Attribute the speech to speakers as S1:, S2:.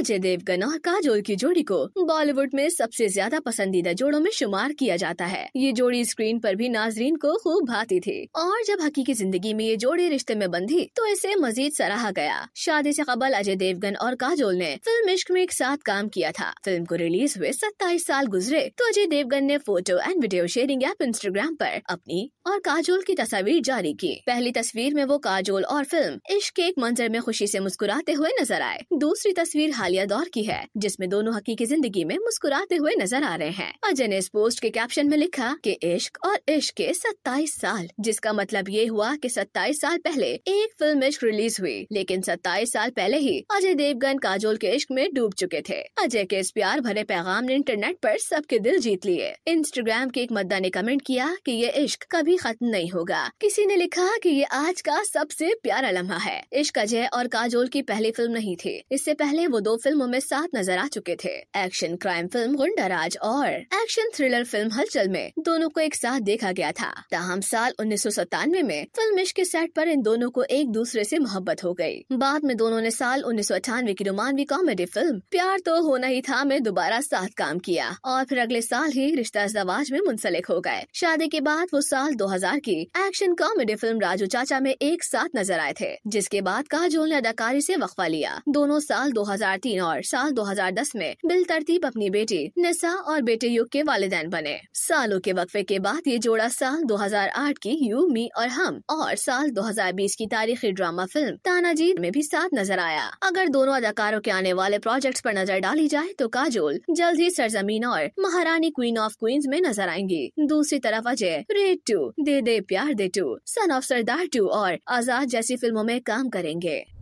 S1: अजय देवगन और काजोल की जोड़ी को बॉलीवुड में सबसे ज्यादा पसंदीदा जोड़ों में शुमार किया जाता है ये जोड़ी स्क्रीन पर भी नाजरीन को खूब भाती थी और जब हकीकी जिंदगी में ये जोड़ी रिश्ते में बंधी तो इसे मजीद सराहा गया शादी से कबल अजय देवगन और काजोल ने फिल्म इश्क में एक साथ काम किया था फिल्म को रिलीज हुए सत्ताईस साल गुजरे तो अजय देवगन ने photo and video sharing app Instagram पर अपनी और काजोल की तस्वीर जारी की पहली तस्वीर में वो काजोल और फिल्म इश्क के एक मंजर में खुशी से मुस्कुराते हुए नजर आए दूसरी तस्वीर हाल हालिया दौर की है जिसमे दोनों हकीकी जिंदगी में मुस्कुराते हुए नजर आ रहे हैं अजय ने इस पोस्ट के कैप्शन में लिखा की इश्क और इश्क के सत्ताईस साल जिसका मतलब ये हुआ की सत्ताईस साल पहले एक फिल्म इश्क रिलीज हुई लेकिन सत्ताईस साल पहले ही अजय देवगन काजोल के इश्क में डूब चुके थे अजय के इस प्यार भरे पैगाम ने इंटरनेट पर सबके दिल जीत लिए इंस्टाग्राम के एक मद्दा ने कमेंट किया कि ये इश्क कभी खत्म नहीं होगा किसी ने लिखा कि ये आज का सबसे प्यारा लम्हा है इश्क अजय और काजोल की पहली फिल्म नहीं थी इससे पहले वो दो फिल्मों में साथ नजर आ चुके थे एक्शन क्राइम फिल्म गुंडाराज और एक्शन थ्रिलर फिल्म हलचल में दोनों को एक साथ देखा गया था ताहम साल उन्नीस में फिल्म इश्क के सेट पर इन दोनों को एक दूसरे से मोहब्बत हो गई बाद में दोनों ने साल उन्नीस की रोमानवी कॉमेडी फिल्म प्यार तो होना ही था में दोबारा साथ काम किया और फिर अगले साल ही रिश्ता जवाज में मुंसलिक हो गए शादी के बाद वो साल हजार की एक्शन कॉमेडी फिल्म राजू चाचा में एक साथ नजर आए थे जिसके बाद काजोल ने अदाकारी से वक्फा लिया दोनों साल हजार 2003 और साल 2010 में बिल तरतीब अपनी बेटी निसा और बेटे युग के वालदेन बने सालों के वक्फे के बाद ये जोड़ा साल 2008 की यू मी और हम और साल 2020 की तारीखी ड्रामा फिल्म तानाजी में भी साथ नजर आया अगर दोनों अदाकारों के आने वाले प्रोजेक्ट्स पर नजर डाली जाए तो काजोल जल्द ही सरजमीन और महारानी क्वीन ऑफ क्वींस में नजर आएंगी दूसरी तरफ Ajay raid two De De Pyaar De two son of Sardaar two और आजाद जैसी फिल्मों में काम करेंगे